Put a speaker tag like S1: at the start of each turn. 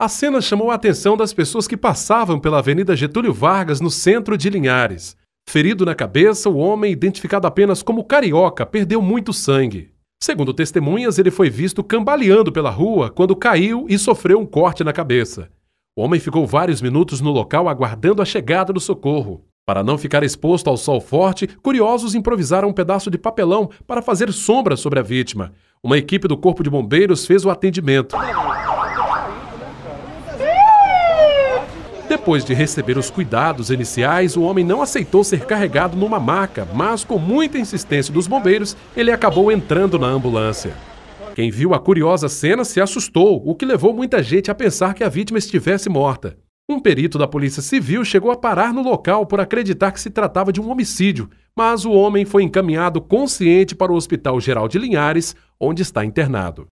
S1: A cena chamou a atenção das pessoas que passavam pela Avenida Getúlio Vargas, no centro de Linhares. Ferido na cabeça, o homem, identificado apenas como carioca, perdeu muito sangue. Segundo testemunhas, ele foi visto cambaleando pela rua quando caiu e sofreu um corte na cabeça. O homem ficou vários minutos no local aguardando a chegada do socorro. Para não ficar exposto ao sol forte, curiosos improvisaram um pedaço de papelão para fazer sombra sobre a vítima. Uma equipe do Corpo de Bombeiros fez o atendimento. Depois de receber os cuidados iniciais, o homem não aceitou ser carregado numa maca, mas com muita insistência dos bombeiros, ele acabou entrando na ambulância. Quem viu a curiosa cena se assustou, o que levou muita gente a pensar que a vítima estivesse morta. Um perito da Polícia Civil chegou a parar no local por acreditar que se tratava de um homicídio, mas o homem foi encaminhado consciente para o Hospital Geral de Linhares, onde está internado.